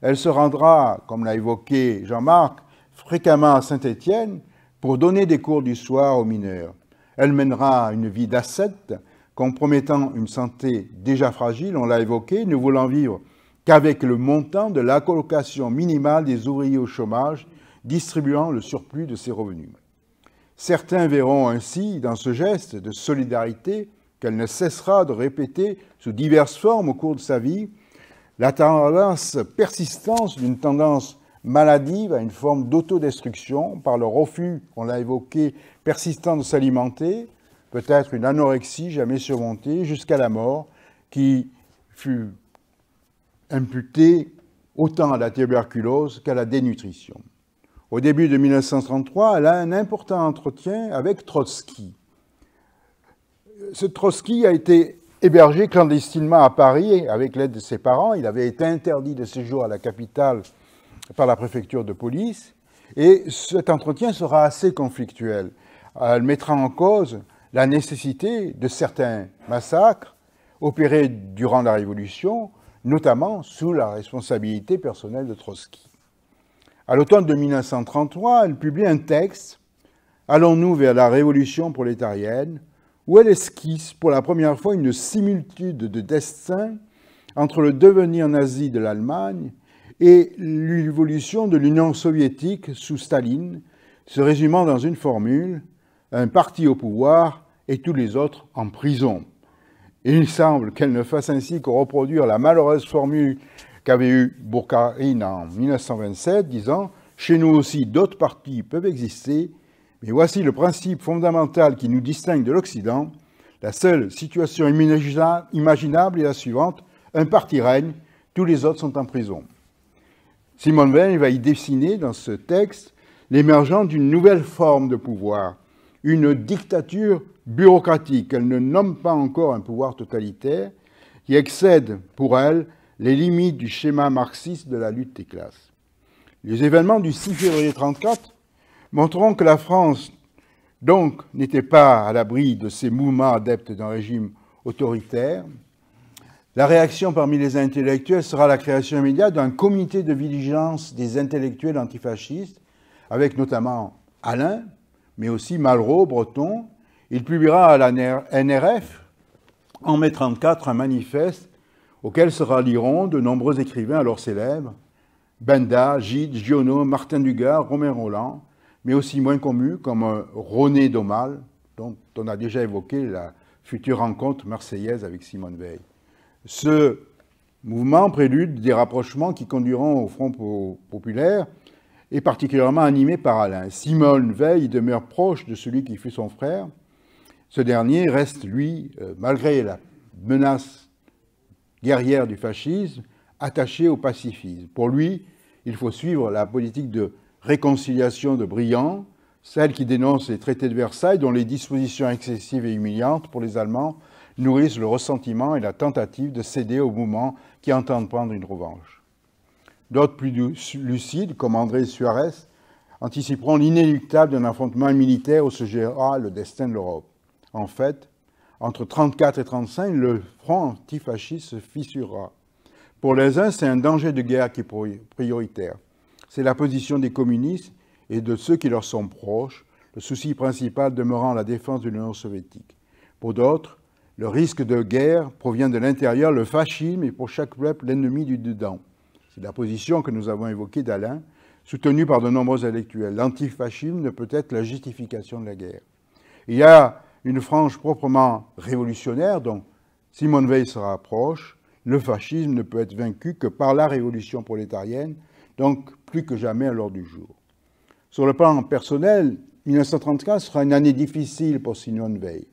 elle se rendra, comme l'a évoqué Jean-Marc, fréquemment à Saint-Étienne pour donner des cours du soir aux mineurs. Elle mènera une vie d'ascète, compromettant une santé déjà fragile, on l'a évoqué, ne voulant vivre qu'avec le montant de la colocation minimale des ouvriers au chômage distribuant le surplus de ses revenus. Certains verront ainsi dans ce geste de solidarité qu'elle ne cessera de répéter sous diverses formes au cours de sa vie, la tendance persistance d'une tendance maladive à une forme d'autodestruction par le refus, on l'a évoqué, persistant de s'alimenter, peut-être une anorexie jamais surmontée jusqu'à la mort, qui fut imputée autant à la tuberculose qu'à la dénutrition. Au début de 1933, elle a un important entretien avec Trotsky. Ce Trotsky a été hébergé clandestinement à Paris avec l'aide de ses parents. Il avait été interdit de séjour à la capitale par la préfecture de police. Et cet entretien sera assez conflictuel. Elle mettra en cause la nécessité de certains massacres opérés durant la Révolution, notamment sous la responsabilité personnelle de Trotsky. À l'automne de 1933, elle publie un texte, Allons-nous vers la révolution prolétarienne, où elle esquisse pour la première fois une similitude de destin entre le devenir nazi de l'Allemagne et l'évolution de l'Union soviétique sous Staline, se résumant dans une formule un parti au pouvoir et tous les autres en prison. il semble qu'elle ne fasse ainsi que reproduire la malheureuse formule qu'avait eu Bourkarine en 1927, disant Chez nous aussi, d'autres partis peuvent exister, mais voici le principe fondamental qui nous distingue de l'Occident. La seule situation imaginable est la suivante un parti règne, tous les autres sont en prison. Simone Veil va y dessiner dans ce texte l'émergence d'une nouvelle forme de pouvoir, une dictature bureaucratique. Elle ne nomme pas encore un pouvoir totalitaire qui excède pour elle les limites du schéma marxiste de la lutte des classes. Les événements du 6 février 1934 montreront que la France, donc, n'était pas à l'abri de ces mouvements adeptes d'un régime autoritaire. La réaction parmi les intellectuels sera la création immédiate d'un comité de vigilance des intellectuels antifascistes, avec notamment Alain, mais aussi Malraux, Breton. Il publiera à la NRF, en mai 1934, un manifeste auxquels se rallieront de nombreux écrivains alors célèbres, Benda, Gide, Giono, Martin Dugard, Romain Roland, mais aussi moins connus comme René Domal, dont on a déjà évoqué la future rencontre marseillaise avec Simone Veil. Ce mouvement prélude des rapprochements qui conduiront au Front populaire est particulièrement animé par Alain. Simone Veil demeure proche de celui qui fut son frère. Ce dernier reste, lui, euh, malgré la menace guerrière du fascisme, attaché au pacifisme. Pour lui, il faut suivre la politique de réconciliation de Briand, celle qui dénonce les traités de Versailles dont les dispositions excessives et humiliantes pour les Allemands nourrissent le ressentiment et la tentative de céder au mouvement qui entend prendre une revanche. D'autres plus lucides, comme André Suarez, anticiperont l'inéluctable d'un affrontement militaire où se gérera le destin de l'Europe. En fait, entre 1934 et 1935, le front antifasciste se fissurera. Pour les uns, c'est un danger de guerre qui est prioritaire. C'est la position des communistes et de ceux qui leur sont proches, le souci principal demeurant la défense de l'Union soviétique. Pour d'autres, le risque de guerre provient de l'intérieur, le fascisme est pour chaque peuple l'ennemi du dedans. C'est la position que nous avons évoquée d'Alain, soutenue par de nombreux intellectuels. L'antifascisme ne peut être la justification de la guerre. Il y a une frange proprement révolutionnaire dont Simone Veil se rapproche, le fascisme ne peut être vaincu que par la révolution prolétarienne, donc plus que jamais à l'heure du jour. Sur le plan personnel, 1934 sera une année difficile pour Simone Veil.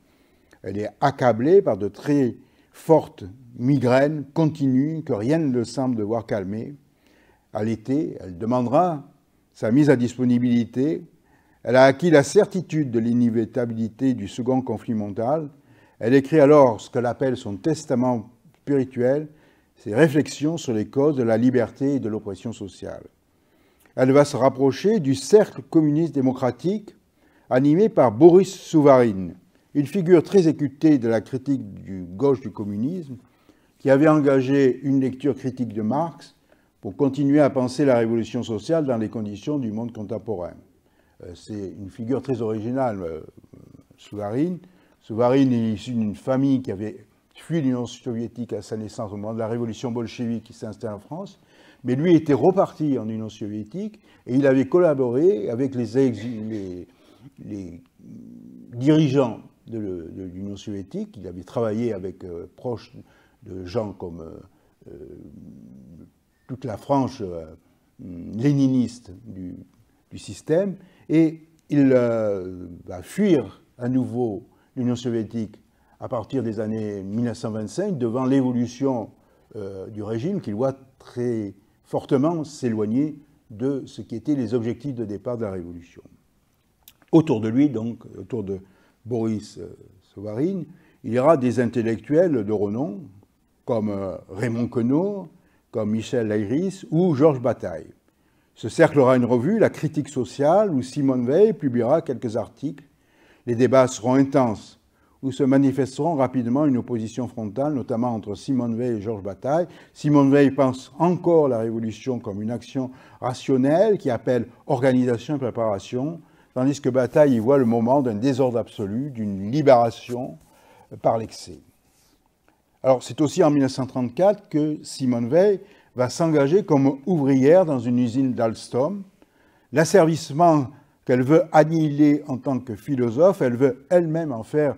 Elle est accablée par de très fortes migraines continues que rien ne semble devoir calmer. À l'été, elle demandera sa mise à disponibilité elle a acquis la certitude de l'inévitabilité du second conflit mondial. Elle écrit alors ce qu'elle appelle son testament spirituel, ses réflexions sur les causes de la liberté et de l'oppression sociale. Elle va se rapprocher du cercle communiste démocratique animé par Boris Souvarine, une figure très écutée de la critique du gauche du communisme, qui avait engagé une lecture critique de Marx pour continuer à penser la révolution sociale dans les conditions du monde contemporain. Euh, c'est une figure très originale, euh, Souvarine. Souvarine est issu d'une famille qui avait fui l'Union soviétique à sa naissance au moment de la révolution bolchevique qui s'installe en France, mais lui était reparti en Union soviétique et il avait collaboré avec les, les, dirigeants de, l'Union soviétique. Il avait travaillé avec euh, proches de gens comme toute la frange léniniste du système. Et il euh, va fuir à nouveau l'Union soviétique à partir des années 1925 devant l'évolution euh, du régime qu'il doit très fortement s'éloigner de ce qui étaient les objectifs de départ de la Révolution. Autour de lui, donc, autour de Boris euh, Sovarine, il y aura des intellectuels de renom, comme Raymond Queneau, comme Michel Lairis ou Georges Bataille. Ce cercle aura une revue, La Critique sociale, où Simone Veil publiera quelques articles. Les débats seront intenses, où se manifesteront rapidement une opposition frontale, notamment entre Simone Veil et Georges Bataille. Simone Veil pense encore la révolution comme une action rationnelle qui appelle organisation et préparation, tandis que Bataille y voit le moment d'un désordre absolu, d'une libération par l'excès. Alors c'est aussi en 1934 que Simone Veil va s'engager comme ouvrière dans une usine d'Alstom. L'asservissement qu'elle veut annihiler en tant que philosophe, elle veut elle-même en faire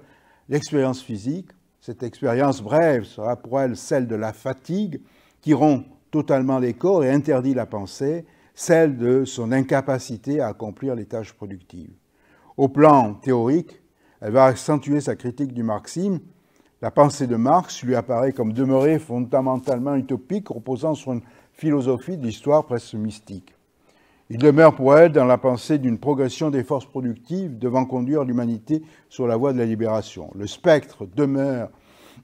l'expérience physique. Cette expérience brève sera pour elle celle de la fatigue qui rompt totalement les corps et interdit la pensée, celle de son incapacité à accomplir les tâches productives. Au plan théorique, elle va accentuer sa critique du marxisme la pensée de Marx lui apparaît comme demeurée fondamentalement utopique, reposant sur une philosophie de l'histoire presque mystique. Il demeure pour elle dans la pensée d'une progression des forces productives devant conduire l'humanité sur la voie de la libération. Le spectre demeure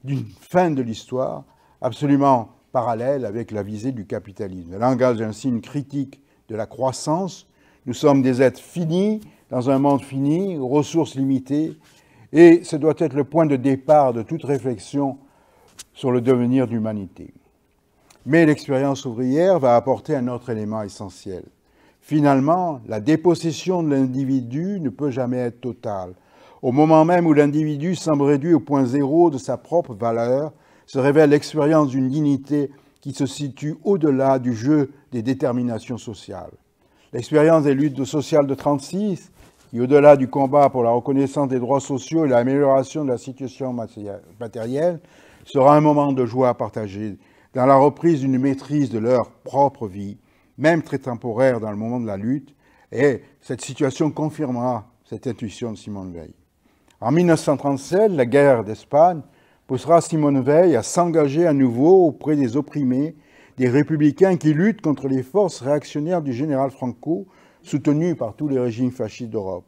d'une fin de l'histoire absolument parallèle avec la visée du capitalisme. Elle engage ainsi une critique de la croissance. Nous sommes des êtres finis, dans un monde fini, ressources limitées, et ce doit être le point de départ de toute réflexion sur le devenir de l'humanité. Mais l'expérience ouvrière va apporter un autre élément essentiel. Finalement, la dépossession de l'individu ne peut jamais être totale. Au moment même où l'individu semble réduit au point zéro de sa propre valeur, se révèle l'expérience d'une dignité qui se situe au-delà du jeu des déterminations sociales. L'expérience des luttes sociales de 1936 au-delà du combat pour la reconnaissance des droits sociaux et l'amélioration de la situation matérielle, sera un moment de joie partager, dans la reprise d'une maîtrise de leur propre vie, même très temporaire dans le moment de la lutte, et cette situation confirmera cette intuition de Simone Veil. En 1937, la guerre d'Espagne poussera Simone Veil à s'engager à nouveau auprès des opprimés, des républicains qui luttent contre les forces réactionnaires du général Franco soutenue par tous les régimes fascistes d'Europe.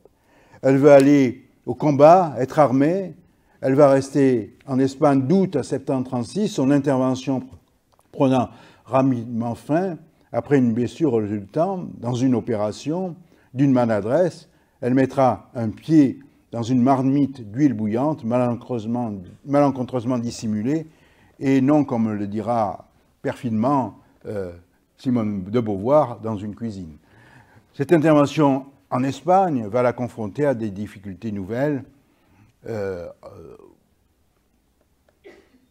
Elle veut aller au combat, être armée. Elle va rester en Espagne d'août à septembre 36, son intervention prenant rapidement fin après une blessure résultant dans une opération d'une maladresse. Elle mettra un pied dans une marmite d'huile bouillante, malencontreusement, dissimulée, et non, comme le dira perfidement euh, Simone de Beauvoir, dans une cuisine. Cette intervention en Espagne va la confronter à des difficultés nouvelles. Euh,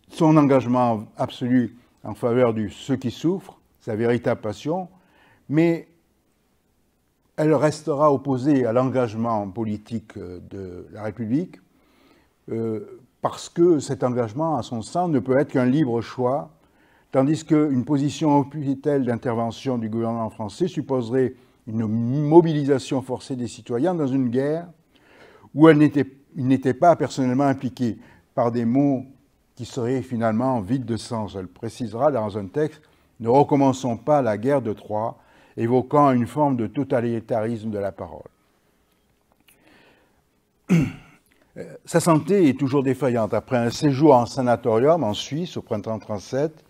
son engagement absolu en faveur de ceux qui souffrent, sa véritable passion, mais elle restera opposée à l'engagement politique euh, de la République euh, parce que cet engagement, à son sens, ne peut être qu'un libre choix, tandis qu'une position opulitelle d'intervention du gouvernement français supposerait une mobilisation forcée des citoyens dans une guerre où elle n'était pas personnellement impliquée par des mots qui seraient finalement vides de sens. Elle précisera dans un texte Ne recommençons pas la guerre de Troie, évoquant une forme de totalitarisme de la parole. Sa santé est toujours défaillante. Après un séjour en sanatorium en Suisse au printemps 1937,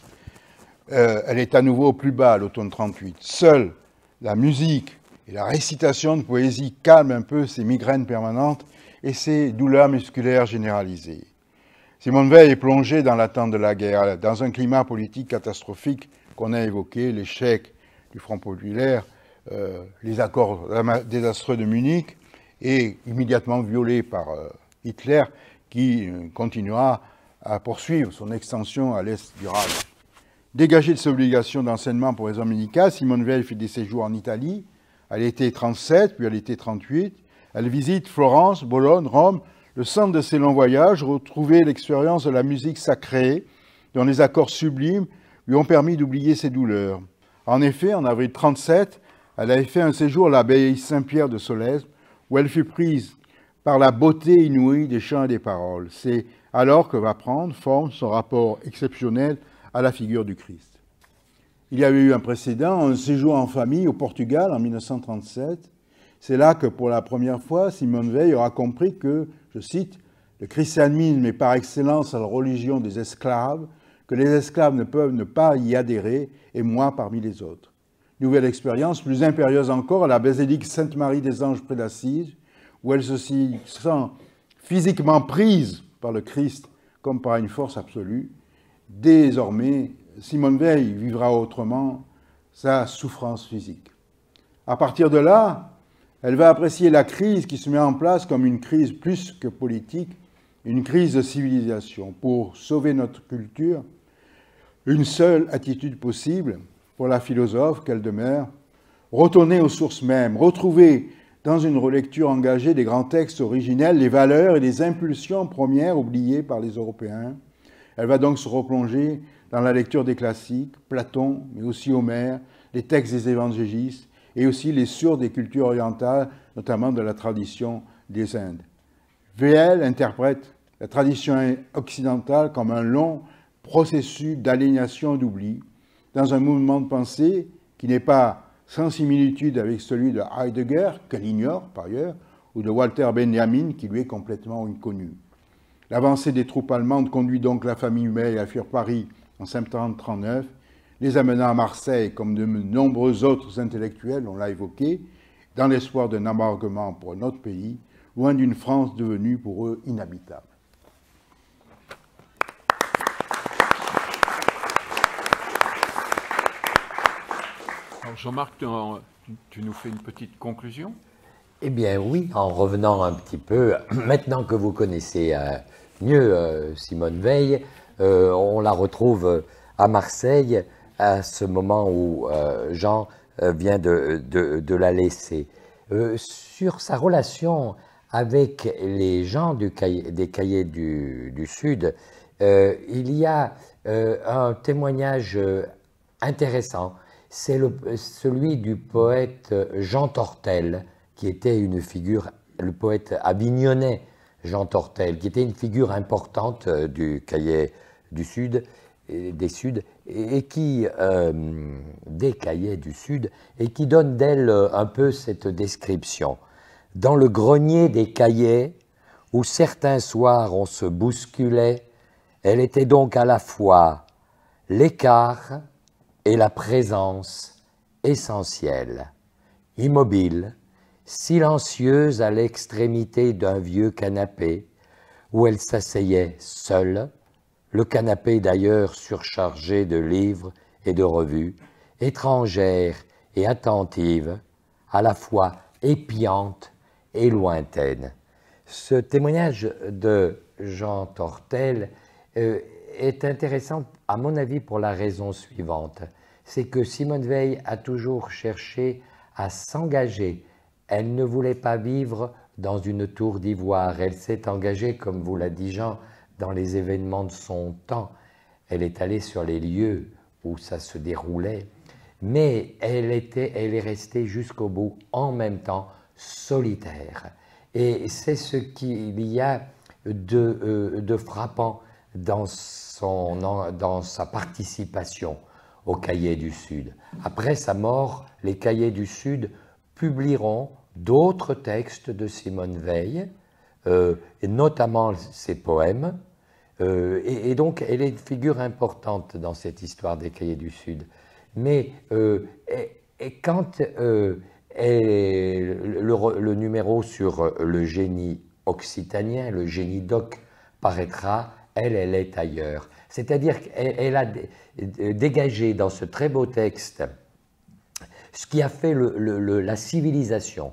euh, elle est à nouveau au plus bas à l'automne 38. Seule la musique et la récitation de poésie calment un peu ces migraines permanentes et ces douleurs musculaires généralisées. Simone Veil est plongé dans l'attente de la guerre, dans un climat politique catastrophique qu'on a évoqué, l'échec du Front populaire, euh, les accords désastreux de Munich, et immédiatement violé par euh, Hitler, qui euh, continuera à poursuivre son extension à l'est du Rhin. Dégagée de ses obligations d'enseignement pour les médicale, Simone Veil fait des séjours en Italie. Elle était 37, puis elle était 38. Elle visite Florence, Bologne, Rome. Le centre de ses longs voyages, retrouver l'expérience de la musique sacrée, dont les accords sublimes lui ont permis d'oublier ses douleurs. En effet, en avril 37, elle avait fait un séjour à l'abbaye Saint-Pierre de Solèze, où elle fut prise par la beauté inouïe des chants et des paroles. C'est alors que va prendre forme son rapport exceptionnel à la figure du Christ. Il y avait eu un précédent, un séjour en famille au Portugal en 1937. C'est là que pour la première fois, Simone Veil aura compris que, je cite, le christianisme est par excellence la religion des esclaves, que les esclaves ne peuvent ne pas y adhérer, et moi parmi les autres. Nouvelle expérience, plus impérieuse encore, à la basilique Sainte-Marie des Anges près d'Assise, où elle se sent physiquement prise par le Christ comme par une force absolue, Désormais, Simone Veil vivra autrement sa souffrance physique. À partir de là, elle va apprécier la crise qui se met en place comme une crise plus que politique, une crise de civilisation. Pour sauver notre culture, une seule attitude possible pour la philosophe qu'elle demeure, retourner aux sources mêmes, retrouver dans une relecture engagée des grands textes originels les valeurs et les impulsions premières oubliées par les Européens, elle va donc se replonger dans la lecture des classiques, Platon, mais aussi Homère, les textes des évangélistes et aussi les sourds des cultures orientales, notamment de la tradition des Indes. VL interprète la tradition occidentale comme un long processus d'alignation d'oubli, dans un mouvement de pensée qui n'est pas sans similitude avec celui de Heidegger, qu'elle ignore par ailleurs, ou de Walter Benjamin, qui lui est complètement inconnu. L'avancée des troupes allemandes conduit donc la famille Humeil à fuir Paris en septembre 39, les amenant à Marseille, comme de nombreux autres intellectuels, on l'a évoqué, dans l'espoir d'un embarquement pour notre pays, loin d'une France devenue pour eux inhabitable. Jean-Marc, tu, nous fais une petite conclusion Eh bien oui, en revenant un petit peu, maintenant que vous connaissez euh, mieux, euh, Simone Veil. Euh, on la retrouve euh, à Marseille à ce moment où Jean vient de, la laisser. sur sa relation avec les gens des cahiers du, Sud, il y a un témoignage intéressant. C'est celui du poète Jean Tortel, qui était une figure, le poète avignonnais Jean Tortel, qui était une figure importante euh, du cahier du Sud, des qui, euh, des cahiers du Sud, et qui donne d'elle euh, un peu cette description. Dans le grenier des cahiers, où certains soirs on se bousculait, elle était donc à la fois l'écart et la présence essentielle, immobile, silencieuse à l'extrémité d'un vieux canapé, où elle s'asseyait seule, le canapé d'ailleurs surchargé de livres et de revues, étrangère et attentive, à la fois épiante et lointaine. Ce témoignage de Jean Tortel euh, est intéressant, à mon avis, pour la raison suivante. C'est que Simone Veil a toujours cherché à s'engager elle ne voulait pas vivre dans une tour d'ivoire. Elle s'est engagée, comme vous l'a dit Jean, dans les événements de son temps. Elle est allée sur les lieux où ça se déroulait. Mais elle, était, elle est restée jusqu'au bout, en même temps, solitaire. Et c'est ce qu'il y a de, euh, de frappant dans, son, dans sa participation aux Cahiers du Sud. Après sa mort, les Cahiers du Sud publieront d'autres textes de Simone Veil, euh, et notamment ses poèmes. Euh, et, donc, elle est une figure importante dans cette histoire des Cahiers du Sud. Mais euh, et, quand le, numéro sur le génie occitanien, le génie d'Oc, paraîtra, elle, elle est ailleurs. C'est-à-dire qu'elle a dégagé dans ce très beau texte ce qui a fait la civilisation,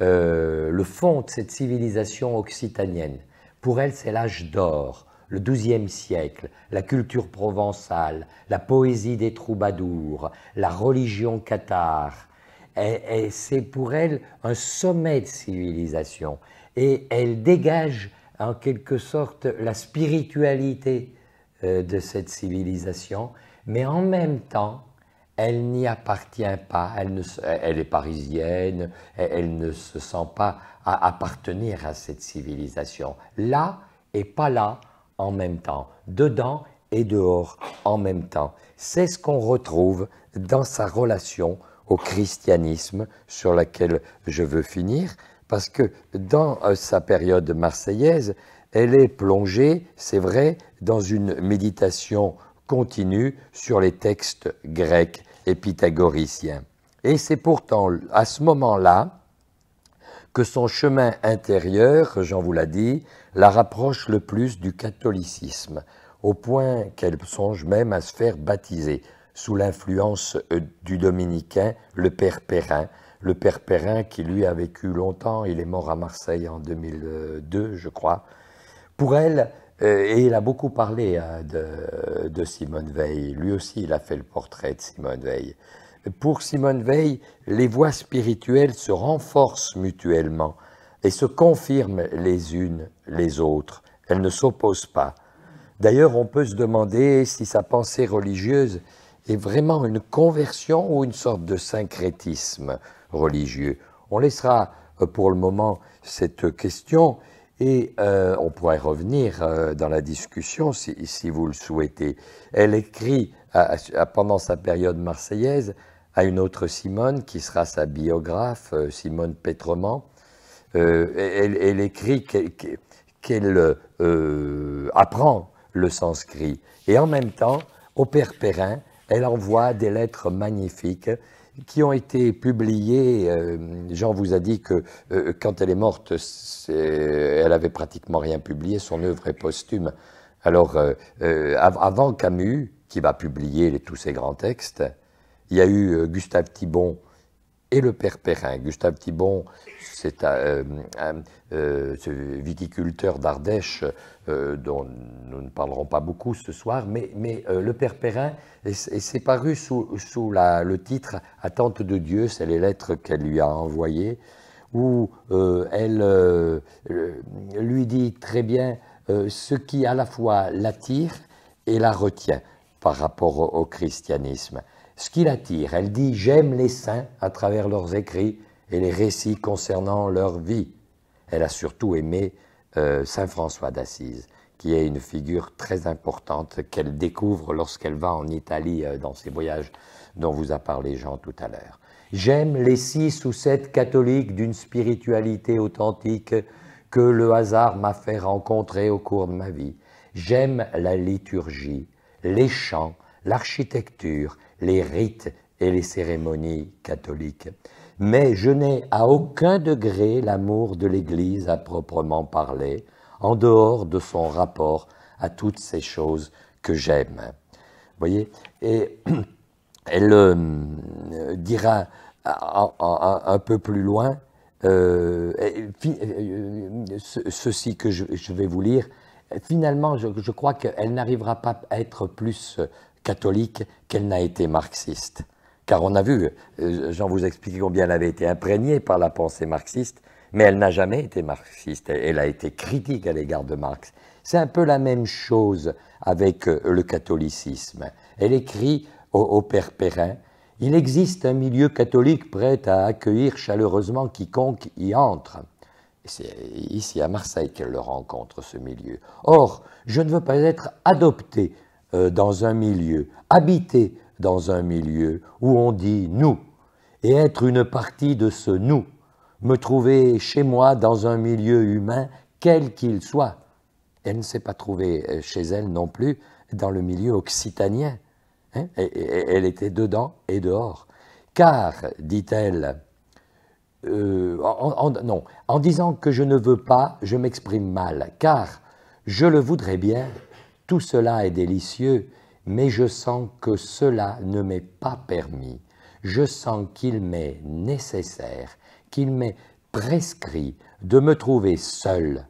euh, le fond de cette civilisation occitanienne, pour elle, c'est l'âge d'or, le XIIe siècle, la culture provençale, la poésie des troubadours, la religion cathare. Et, c'est pour elle un sommet de civilisation. Et elle dégage en quelque sorte la spiritualité euh, de cette civilisation, mais en même temps, elle n'y appartient pas, elle, est parisienne, elle, ne se sent pas appartenir à cette civilisation. Là et pas là en même temps, dedans et dehors en même temps. C'est ce qu'on retrouve dans sa relation au christianisme sur laquelle je veux finir, parce que dans euh, sa période marseillaise, elle est plongée, c'est vrai, dans une méditation continue sur les textes grecs et pythagoricien. Et c'est pourtant à ce moment-là que son chemin intérieur, j'en vous l'ai dit, la rapproche le plus du catholicisme, au point qu'elle songe même à se faire baptiser sous l'influence euh, du dominicain, le père Perrin, le père Perrin qui lui a vécu longtemps, il est mort à Marseille en 2002, je crois. Pour elle, euh, et il a beaucoup parlé euh, de, de, Simone Veil. Lui aussi, il a fait le portrait de Simone Veil. Pour Simone Veil, les voies spirituelles se renforcent mutuellement et se confirment les unes les autres. Elles ne s'opposent pas. D'ailleurs, on peut se demander si sa pensée religieuse est vraiment une conversion ou une sorte de syncrétisme religieux. On laissera euh, pour le moment cette question. Et euh, on pourrait revenir euh, dans la discussion si, vous le souhaitez. Elle écrit pendant sa période marseillaise à une autre Simone qui sera sa biographe, euh, Simone Petrement. Elle, écrit qu'elle apprend le sanskrit. Et en même temps, au Père Perrin, elle envoie des lettres magnifiques qui ont été publiées. Euh, Jean vous a dit que euh, quand elle est morte, elle avait pratiquement rien publié, son œuvre est posthume. Alors, euh, avant Camus, qui va publier tous ses grands textes, il y a eu Gustave Thibon et le père Perrin. Gustave Thibon, c'est un, euh, euh, viticulteur d'Ardèche euh, dont nous ne parlerons pas beaucoup ce soir, mais, le père Perrin s'est paru sous, le titre Attente de Dieu, c'est les lettres qu'elle lui a envoyées, où elle lui dit très bien ce qui à la fois l'attire et la retient par rapport au christianisme ce qui l'attire. Elle dit J'aime les saints à travers leurs écrits et les récits concernant leur vie. Elle a surtout aimé euh, Saint François d'Assise, qui est une figure très importante qu'elle découvre lorsqu'elle va en Italie euh, dans ses voyages dont vous a parlé Jean tout à l'heure. J'aime les six ou sept catholiques d'une spiritualité authentique que le hasard m'a fait rencontrer au cours de ma vie. J'aime la liturgie, les chants, l'architecture, les rites et les cérémonies catholiques. Mais je n'ai à aucun degré l'amour de l'Église à proprement parler, en dehors de son rapport à toutes ces choses que j'aime. voyez Et elle euh, dira un, peu plus loin euh, euh, ceci que je, vais vous lire. Finalement, je crois qu'elle n'arrivera pas à être plus catholique qu'elle n'a été marxiste. Car on a vu, euh, j'en vous explique combien elle avait été imprégnée par la pensée marxiste, mais elle n'a jamais été marxiste. Elle a été critique à l'égard de Marx. C'est un peu la même chose avec euh, le catholicisme. Elle écrit au, Père Perrin Il existe un milieu catholique prêt à accueillir chaleureusement quiconque y entre. C'est ici à Marseille qu'elle le rencontre, ce milieu. Or, je ne veux pas être adopté. » Euh, dans un milieu, habiter dans un milieu où on dit nous, et être une partie de ce nous, me trouver chez moi dans un milieu humain, quel qu'il soit. Elle ne s'est pas trouvée euh, chez elle non plus dans le milieu occitanien. Hein, elle était dedans et dehors. Car, dit-elle, euh, non, en disant que je ne veux pas, je m'exprime mal, car je le voudrais bien, tout cela est délicieux, mais je sens que cela ne m'est pas permis. Je sens qu'il m'est nécessaire, qu'il m'est prescrit de me trouver seule,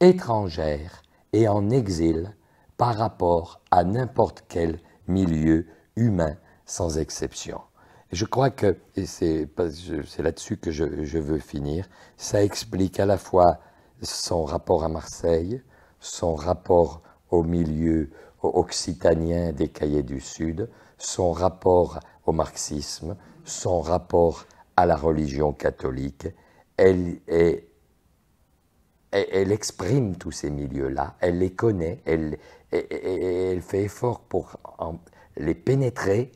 étrangère et en exil par rapport à n'importe quel milieu humain sans exception. Je crois que, et c'est là-dessus que je, je, veux finir, ça explique à la fois son rapport à Marseille, son rapport au milieu occitanien des cahiers du Sud, son rapport au marxisme, son rapport à la religion catholique. Elle, elle exprime tous ces milieux-là, elle les connaît, elle fait effort pour les pénétrer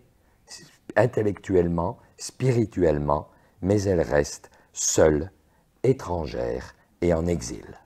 intellectuellement, spirituellement, mais elle reste seule, étrangère et en exil.